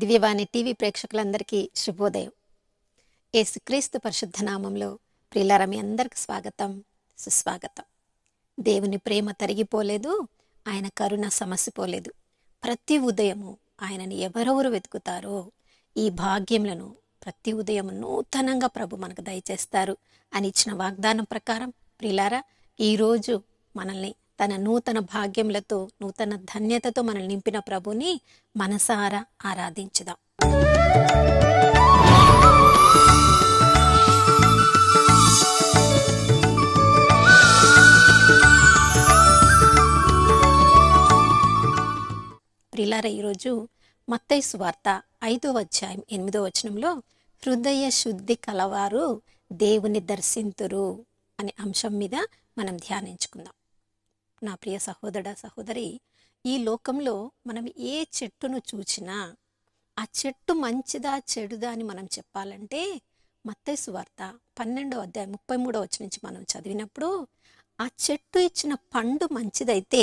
దివ్యవాణి TV ప్రేక్షకులందరికీ శుభోదయం యేసుక్రీస్తు పరిశుద్ధ నామంలో ప్రియులార మీ అందరికి స్వాగతం సుస్వాగతం దేవుని ప్రేమ తరిగిపోలేదు ఆయన కరుణ సమసిపోలేదు ప్రతి ఉదయము ఆయనని ఎవరెవరు వెతుకుతారో ఈ భాగ్యములను ప్రతి ఉదయం నూతనంగా ప్రభు మనకు దయచేస్తారు అని ఇచ్చిన వాగ్దానం ప్రకారం ప్రిలారా ఈరోజు మనల్ని తన నూతన భాగ్యములతో నూతన ధన్యతతో మనల్ని నింపిన ప్రభుని మనసారా ఆరాధించుదాం ప్రిలారా ఈరోజు మత్తైసు వార్త ఐదో అధ్యాయం ఎనిమిదో వచనంలో హృదయ శుద్ధి కలవారు దేవుని దర్శింతురు అనే అంశం మీద మనం ధ్యానించుకుందాం నా ప్రియ సహోదర సహోదరి ఈ లోకంలో మనం ఏ చెట్టును చూచినా ఆ చెట్టు మంచిదా చెడుదా అని మనం చెప్పాలంటే మత్తైసు వార్త పన్నెండో అధ్యాయం ముప్పై మూడో వచ్చి నుంచి మనం చదివినప్పుడు ఆ చెట్టు ఇచ్చిన పండు మంచిదైతే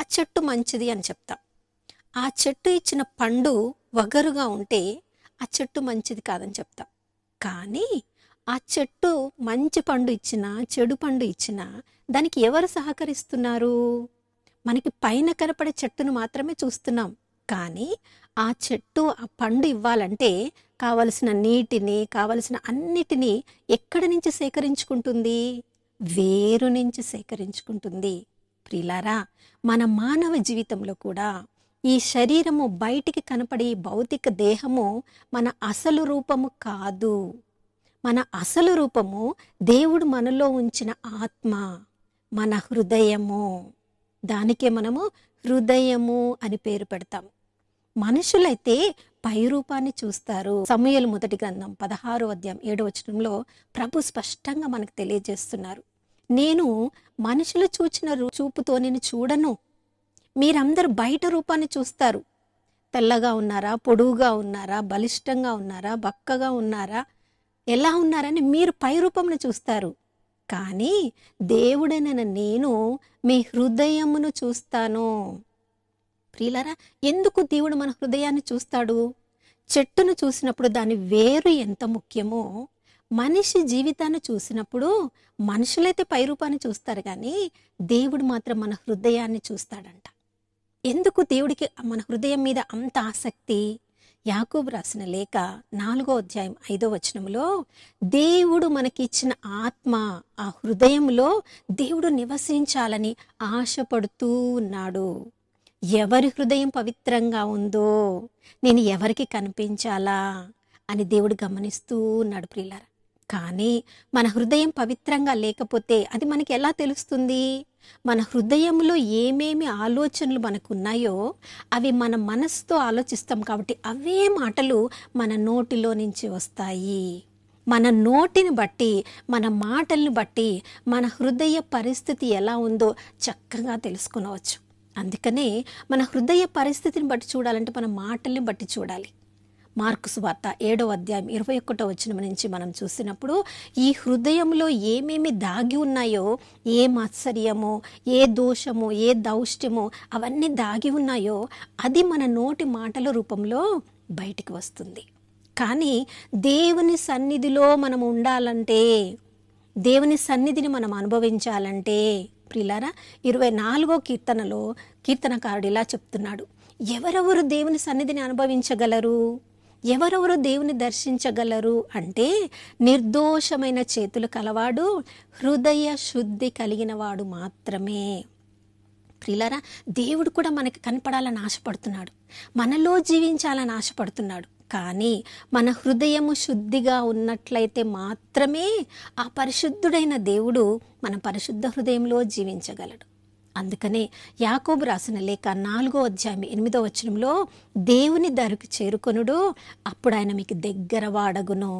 ఆ చెట్టు మంచిది అని చెప్తాం ఆ చెట్టు ఇచ్చిన పండు వగరుగా ఉంటే ఆ చెట్టు మంచిది కాదని చెప్తాం కానీ ఆ చెట్టు మంచి పండు ఇచ్చినా చెడు పండు ఇచ్చినా దానికి ఎవరు సహకరిస్తున్నారు మనకి పైన కనపడే చెట్టును మాత్రమే చూస్తున్నాం కానీ ఆ చెట్టు ఆ పండు ఇవ్వాలంటే కావలసిన నీటిని కావలసిన అన్నిటినీ ఎక్కడి నుంచి సేకరించుకుంటుంది వేరు నుంచి సేకరించుకుంటుంది ప్రిలారా మన మానవ జీవితంలో కూడా ఈ శరీరము బయటికి కనపడే భౌతిక దేహము మన అసలు రూపము కాదు మన అసలు రూపము దేవుడు మనలో ఉంచిన ఆత్మ మన హృదయము దానికే మనము హృదయము అని పేరు పెడతాం మనుషులైతే పై రూపాన్ని చూస్తారు సమయలు మొదటి గ్రంథం పదహారో అధ్యాయం ఏడో వచనంలో ప్రభు స్పష్టంగా మనకు తెలియజేస్తున్నారు నేను మనుషులు చూచిన చూపుతో నేను చూడను మీరందరూ బయట రూపాన్ని చూస్తారు తెల్లగా ఉన్నారా పొడువుగా ఉన్నారా బలిష్టంగా ఉన్నారా బక్కగా ఉన్నారా ఎలా ఉన్నారని మీరు పై రూపంను చూస్తారు కానీ దేవుడైన నేను మీ హృదయమును చూస్తాను ప్రియులరా ఎందుకు దేవుడు మన హృదయాన్ని చూస్తాడు చెట్టును చూసినప్పుడు దాని వేరు ఎంత ముఖ్యమో మనిషి జీవితాన్ని చూసినప్పుడు మనుషులైతే పై రూపాన్ని చూస్తారు కానీ దేవుడు మాత్రం మన హృదయాన్ని చూస్తాడంట ఎందుకు దేవుడికి మన హృదయం మీద అంత ఆసక్తి యాకూబ్ రాసిన లేఖ నాలుగో అధ్యాయం ఐదో వచనంలో దేవుడు మనకిచ్చిన ఆత్మ ఆ హృదయంలో దేవుడు నివసించాలని ఆశపడుతూ ఉన్నాడు ఎవరి హృదయం పవిత్రంగా ఉందో నేను ఎవరికి కనిపించాలా అని దేవుడు గమనిస్తూ ఉన్నాడు ప్రియులారా కానీ మన హృదయం పవిత్రంగా లేకపోతే అది మనకి ఎలా తెలుస్తుంది మన హృదయంలో ఏమేమి ఆలోచనలు మనకు ఉన్నాయో అవి మన మనస్సుతో ఆలోచిస్తాం కాబట్టి అవే మాటలు మన నోటిలో నుంచి వస్తాయి మన నోటిని బట్టి మన మాటల్ని బట్టి మన హృదయ పరిస్థితి ఎలా ఉందో చక్కగా తెలుసుకునవచ్చు అందుకనే మన హృదయ పరిస్థితిని బట్టి చూడాలంటే మన మాటల్ని బట్టి చూడాలి మార్కు వార్త ఏడో అధ్యాయం ఇరవై ఒకటో వచ్చిన నుంచి మనం చూసినప్పుడు ఈ హృదయంలో ఏమేమి దాగి ఉన్నాయో ఏ మాత్సర్యము ఏ దోషము ఏ దౌష్టము అవన్నీ దాగి ఉన్నాయో అది మన నోటి మాటల రూపంలో బయటికి వస్తుంది కానీ దేవుని సన్నిధిలో మనం ఉండాలంటే దేవుని సన్నిధిని మనం అనుభవించాలంటే ప్రిలారా ఇరవై నాలుగో కీర్తనలో కీర్తనకారుడు ఇలా చెప్తున్నాడు ఎవరెవరు దేవుని సన్నిధిని అనుభవించగలరు ఎవరెవరు దేవుని దర్శించగలరు అంటే నిర్దోషమైన చేతులు కలవాడు హృదయ శుద్ధి కలిగిన వాడు మాత్రమే ప్రిలరా దేవుడు కూడా మనకి కనపడాలని ఆశపడుతున్నాడు మనలో జీవించాలని ఆశపడుతున్నాడు కానీ మన హృదయము శుద్ధిగా ఉన్నట్లయితే మాత్రమే ఆ పరిశుద్ధుడైన దేవుడు మన పరిశుద్ధ హృదయంలో జీవించగలడు అందుకనే యాకోబు రాసిన లేక నాలుగో అధ్యాయం ఎనిమిదో వచనంలో దేవుని ధరికి చేరుకొనుడు అప్పుడు ఆయన మీకు దగ్గర వాడగును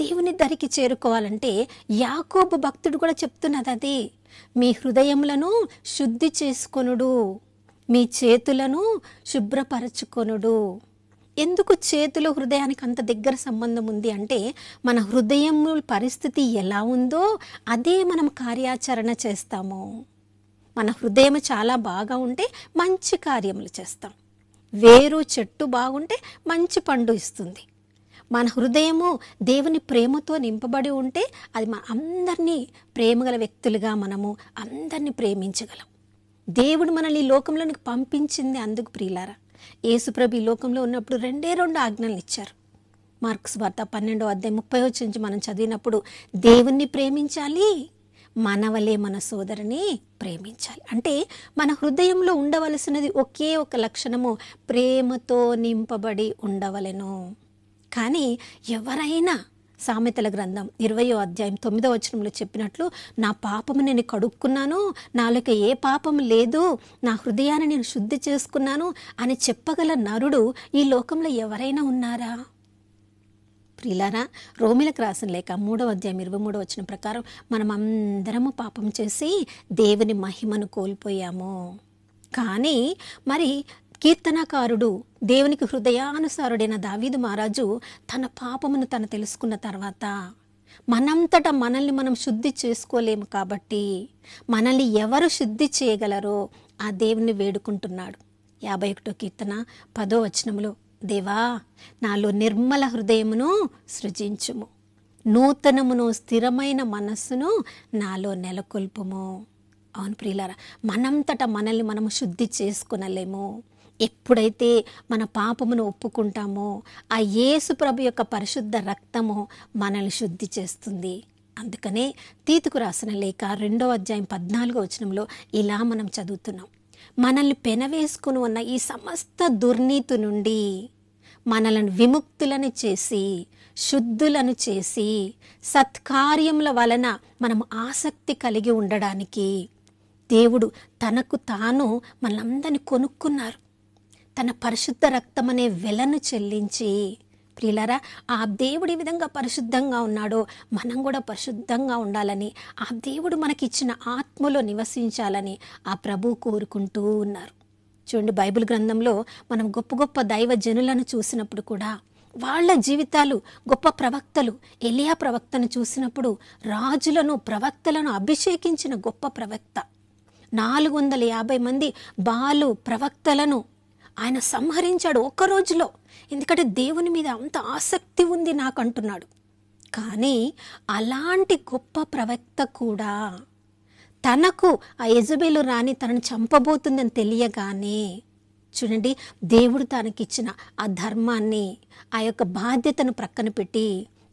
దేవుని ధరికి చేరుకోవాలంటే యాకోబు భక్తుడు కూడా చెప్తున్నది అది మీ హృదయములను శుద్ధి చేసుకొనుడు మీ చేతులను శుభ్రపరచుకొనుడు ఎందుకు చేతులు హృదయానికి అంత దగ్గర సంబంధం ఉంది అంటే మన హృదయం పరిస్థితి ఎలా ఉందో అదే మనం కార్యాచరణ చేస్తాము మన హృదయం చాలా బాగా ఉంటే మంచి కార్యములు చేస్తాం వేరు చెట్టు బాగుంటే మంచి పండు ఇస్తుంది మన హృదయము దేవుని ప్రేమతో నింపబడి ఉంటే అది మన అందరినీ ప్రేమగల వ్యక్తులుగా మనము అందరినీ ప్రేమించగలం దేవుడు మనల్ని ఈ లోకంలోనికి పంపించింది అందుకు ప్రియులారా యేసుప్రభు ఈ లోకంలో ఉన్నప్పుడు రెండే రెండు ఆజ్ఞలు ఇచ్చారు మార్క్స్ వార్త పన్నెండో అధ్యాయం ముప్పై వచ్చి మనం చదివినప్పుడు దేవుణ్ణి ప్రేమించాలి మనవలే మన సోదరుని ప్రేమించాలి అంటే మన హృదయంలో ఉండవలసినది ఒకే ఒక లక్షణము ప్రేమతో నింపబడి ఉండవలెను కానీ ఎవరైనా సామెతల గ్రంథం ఇరవయో అధ్యాయం తొమ్మిదో వచనంలో చెప్పినట్లు నా పాపము నేను కడుక్కున్నాను నాలోకి ఏ పాపం లేదు నా హృదయాన్ని నేను శుద్ధి చేసుకున్నాను అని చెప్పగల నరుడు ఈ లోకంలో ఎవరైనా ఉన్నారా ప్రిలారా రోమిలకు రాసిన లేక మూడవ అధ్యాయం ఇరవై మూడవ వచ్చిన ప్రకారం మనం అందరము పాపం చేసి దేవుని మహిమను కోల్పోయాము కానీ మరి కీర్తనకారుడు దేవునికి హృదయానుసారుడైన దావీదు మహారాజు తన పాపమును తను తెలుసుకున్న తర్వాత మనంతట మనల్ని మనం శుద్ధి చేసుకోలేము కాబట్టి మనల్ని ఎవరు శుద్ధి చేయగలరో ఆ దేవుని వేడుకుంటున్నాడు యాభై ఒకటో కీర్తన పదో వచనంలో దేవా నాలో నిర్మల హృదయమును సృజించుము నూతనమును స్థిరమైన మనస్సును నాలో నెలకొల్పుము అవును ప్రియులారా మనంతట మనల్ని మనము శుద్ధి చేసుకునలేము ఎప్పుడైతే మన పాపమును ఒప్పుకుంటామో ఆ యేసు ప్రభు యొక్క పరిశుద్ధ రక్తము మనల్ని శుద్ధి చేస్తుంది అందుకనే తీతుకు రాసిన లేక రెండో అధ్యాయం పద్నాలుగో వచనంలో ఇలా మనం చదువుతున్నాం మనల్ని పెనవేసుకుని ఉన్న ఈ సమస్త దుర్నీతి నుండి మనలను విముక్తులను చేసి శుద్ధులను చేసి సత్కార్యముల వలన మనం ఆసక్తి కలిగి ఉండడానికి దేవుడు తనకు తాను మనందరిని కొనుక్కున్నారు తన పరిశుద్ధ రక్తమనే వెలను చెల్లించి ప్రియులరా ఆ దేవుడు ఈ విధంగా పరిశుద్ధంగా ఉన్నాడో మనం కూడా పరిశుద్ధంగా ఉండాలని ఆ దేవుడు మనకిచ్చిన ఆత్మలో నివసించాలని ఆ ప్రభు కోరుకుంటూ ఉన్నారు చూడండి బైబిల్ గ్రంథంలో మనం గొప్ప గొప్ప దైవ జనులను చూసినప్పుడు కూడా వాళ్ళ జీవితాలు గొప్ప ప్రవక్తలు ఎలియా ప్రవక్తను చూసినప్పుడు రాజులను ప్రవక్తలను అభిషేకించిన గొప్ప ప్రవక్త నాలుగు వందల యాభై మంది బాలు ప్రవక్తలను ఆయన సంహరించాడు ఒక్క రోజులో ఎందుకంటే దేవుని మీద అంత ఆసక్తి ఉంది నాకు అంటున్నాడు కానీ అలాంటి గొప్ప ప్రవక్త కూడా తనకు ఆ యజబేలు రాణి తనను చంపబోతుందని తెలియగానే చూడండి దేవుడు తనకిచ్చిన ఆ ధర్మాన్ని ఆ యొక్క బాధ్యతను ప్రక్కన పెట్టి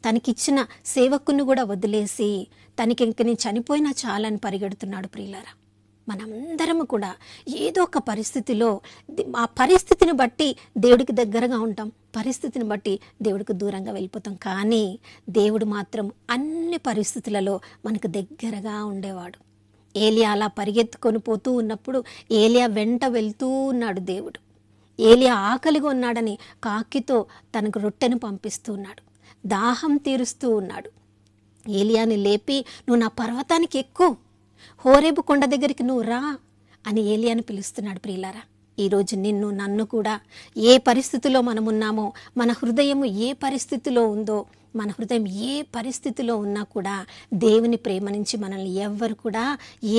తనకిచ్చిన సేవకుని కూడా వదిలేసి తనకి ఇంక నేను చనిపోయినా చాలని పరిగెడుతున్నాడు ప్రియులారా మనందరం కూడా ఏదో ఒక పరిస్థితిలో ఆ పరిస్థితిని బట్టి దేవుడికి దగ్గరగా ఉంటాం పరిస్థితిని బట్టి దేవుడికి దూరంగా వెళ్ళిపోతాం కానీ దేవుడు మాత్రం అన్ని పరిస్థితులలో మనకు దగ్గరగా ఉండేవాడు ఏలియా అలా పరిగెత్తుకొని పోతూ ఉన్నప్పుడు ఏలియా వెంట వెళ్తూ ఉన్నాడు దేవుడు ఏలియా ఆకలిగా ఉన్నాడని కాకితో తనకు రొట్టెను పంపిస్తూ ఉన్నాడు దాహం తీరుస్తూ ఉన్నాడు ఏలియాని లేపి నువ్వు నా పర్వతానికి ఎక్కువ హోరేబు కొండ దగ్గరికి నువ్వు రా అని ఏలియాను పిలుస్తున్నాడు ప్రియులారా ఈరోజు నిన్ను నన్ను కూడా ఏ పరిస్థితిలో మనమున్నామో మన హృదయం ఏ పరిస్థితిలో ఉందో మన హృదయం ఏ పరిస్థితిలో ఉన్నా కూడా దేవుని ప్రేమ నుంచి మనల్ని ఎవ్వరు కూడా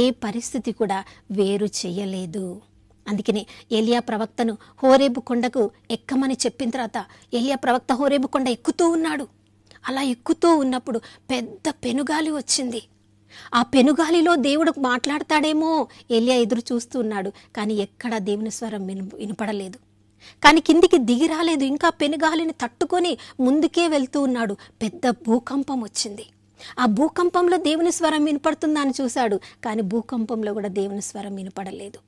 ఏ పరిస్థితి కూడా వేరు చేయలేదు అందుకనే ఎలియా ప్రవక్తను హోరేబు కొండకు ఎక్కమని చెప్పిన తర్వాత ఎలియా ప్రవక్త హోరేబు కొండ ఎక్కుతూ ఉన్నాడు అలా ఎక్కుతూ ఉన్నప్పుడు పెద్ద పెనుగాలి వచ్చింది ఆ పెనుగాలిలో దేవుడు మాట్లాడతాడేమో ఎలియా ఎదురు చూస్తూ ఉన్నాడు కానీ ఎక్కడా దేవుని స్వరం విను వినపడలేదు కానీ కిందికి దిగి రాలేదు ఇంకా పెనుగాలిని తట్టుకొని ముందుకే వెళ్తూ ఉన్నాడు పెద్ద భూకంపం వచ్చింది ఆ భూకంపంలో దేవుని స్వరం వినపడుతుందని చూశాడు కానీ భూకంపంలో కూడా దేవుని స్వరం వినపడలేదు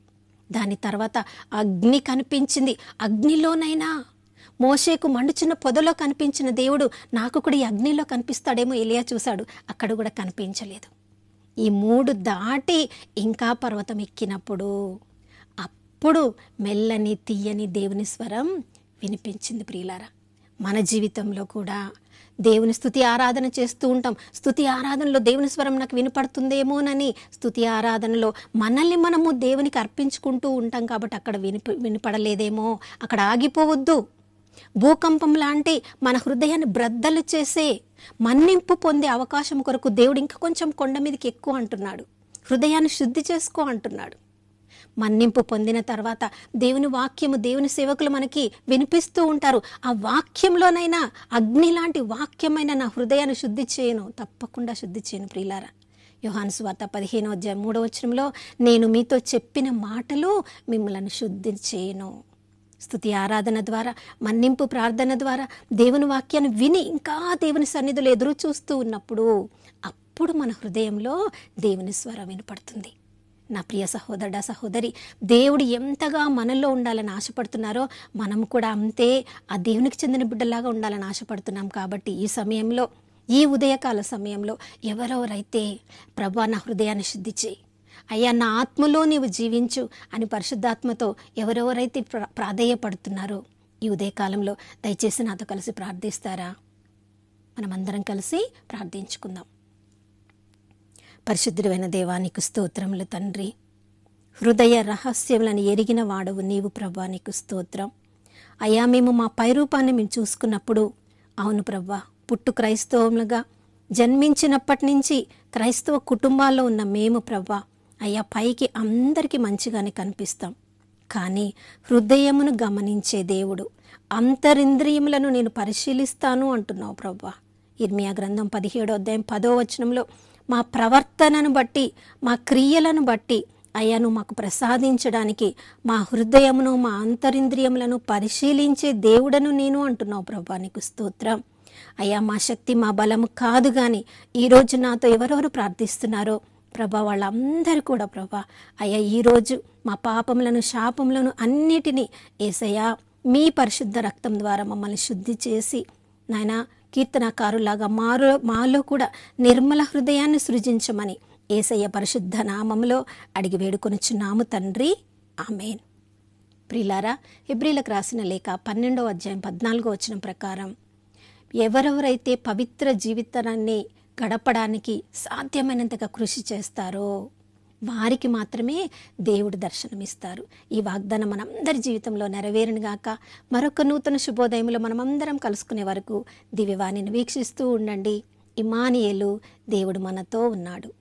దాని తర్వాత అగ్ని కనిపించింది అగ్నిలోనైనా మోషేకు మండుచున్న పొదలో కనిపించిన దేవుడు నాకు కూడా ఈ అగ్నిలో కనిపిస్తాడేమో ఎలియా చూశాడు అక్కడ కూడా కనిపించలేదు ఈ మూడు దాటి ఇంకా పర్వతం ఎక్కినప్పుడు అప్పుడు మెల్లని తీయని దేవుని స్వరం వినిపించింది ప్రియులారా మన జీవితంలో కూడా దేవుని స్థుతి ఆరాధన చేస్తూ ఉంటాం స్థుతి ఆరాధనలో దేవుని స్వరం నాకు వినపడుతుందేమోనని స్థుతి ఆరాధనలో మనల్ని మనము దేవునికి అర్పించుకుంటూ ఉంటాం కాబట్టి అక్కడ వినిప వినపడలేదేమో అక్కడ ఆగిపోవద్దు భూకంపం లాంటి మన హృదయాన్ని బ్రద్దలు చేసే మన్నింపు పొందే అవకాశం కొరకు దేవుడు ఇంకా కొంచెం కొండ మీదకి ఎక్కువ అంటున్నాడు హృదయాన్ని శుద్ధి చేసుకో అంటున్నాడు మన్నింపు పొందిన తర్వాత దేవుని వాక్యము దేవుని సేవకులు మనకి వినిపిస్తూ ఉంటారు ఆ వాక్యంలోనైనా అగ్ని లాంటి వాక్యమైన నా హృదయాన్ని శుద్ధి చేయను తప్పకుండా శుద్ధి చేయను ప్రియులారా యుహాన్స్ వార్త పదిహేనో అధ్యాయ మూడవచనంలో నేను మీతో చెప్పిన మాటలు మిమ్మల్ని శుద్ధి చేయను స్థుతి ఆరాధన ద్వారా మన్నింపు ప్రార్థన ద్వారా దేవుని వాక్యాన్ని విని ఇంకా దేవుని సన్నిధులు ఎదురు చూస్తూ ఉన్నప్పుడు అప్పుడు మన హృదయంలో దేవుని స్వరం వినపడుతుంది నా ప్రియ సహోదరుడా సహోదరి దేవుడు ఎంతగా మనలో ఉండాలని ఆశపడుతున్నారో మనం కూడా అంతే ఆ దేవునికి చెందిన బిడ్డలాగా ఉండాలని ఆశపడుతున్నాం కాబట్టి ఈ సమయంలో ఈ ఉదయకాల సమయంలో ఎవరెవరైతే ప్రభా నా హృదయాన్ని శుద్ధి చేయి అయ్యా నా ఆత్మలో నీవు జీవించు అని పరిశుద్ధాత్మతో ఎవరెవరైతే ప్రాధేయపడుతున్నారో ఈ ఉదయకాలంలో దయచేసి నాతో కలిసి ప్రార్థిస్తారా మనమందరం కలిసి ప్రార్థించుకుందాం పరిశుద్ధుడైన దేవానికి స్తోత్రములు తండ్రి హృదయ రహస్యములను ఎరిగిన వాడవు నీవు ప్రభానికి స్తోత్రం అయ్యా మేము మా పైరూపాన్ని మేము చూసుకున్నప్పుడు అవును ప్రభా పుట్టు క్రైస్తవులుగా జన్మించినప్పటి నుంచి క్రైస్తవ కుటుంబాల్లో ఉన్న మేము ప్రభా అయ్యా పైకి అందరికీ మంచిగానే కనిపిస్తాం కానీ హృదయమును గమనించే దేవుడు అంతరింద్రియములను నేను పరిశీలిస్తాను అంటున్నావు ప్రవ్వా ఇర్మియా గ్రంథం పదిహేడో అధ్యాయం పదో వచనంలో మా ప్రవర్తనను బట్టి మా క్రియలను బట్టి అయ్యాను మాకు ప్రసాదించడానికి మా హృదయమును మా అంతరింద్రియములను పరిశీలించే దేవుడను నేను అంటున్నావు ప్రభా నీకు స్తోత్రం అయ్యా మా శక్తి మా బలము కాదు కానీ ఈరోజు నాతో ఎవరెవరు ప్రార్థిస్తున్నారో ప్రభా వాళ్ళందరూ కూడా ప్రభా అయ్యా ఈరోజు మా పాపములను శాపములను అన్నిటినీ ఏసయ్యా మీ పరిశుద్ధ రక్తం ద్వారా మమ్మల్ని శుద్ధి చేసి నాయన కీర్తనకారులాగా మారు మాలో కూడా నిర్మల హృదయాన్ని సృజించమని ఏసయ్య పరిశుద్ధ నామంలో అడిగి వేడుకొనిచున్నాము తండ్రి ఆమెన్ ప్రిలారా హిబ్రిలకు రాసిన లేఖ పన్నెండో అధ్యాయం పద్నాలుగో వచ్చిన ప్రకారం ఎవరెవరైతే పవిత్ర జీవితాన్ని గడపడానికి సాధ్యమైనంతగా కృషి చేస్తారో వారికి మాత్రమే దేవుడు దర్శనమిస్తారు ఈ వాగ్దానం మనందరి జీవితంలో నెరవేరునుగాక మరొక నూతన శుభోదయంలో మనమందరం కలుసుకునే వరకు దివ్యవాణిని వీక్షిస్తూ ఉండండి ఇమానియలు దేవుడు మనతో ఉన్నాడు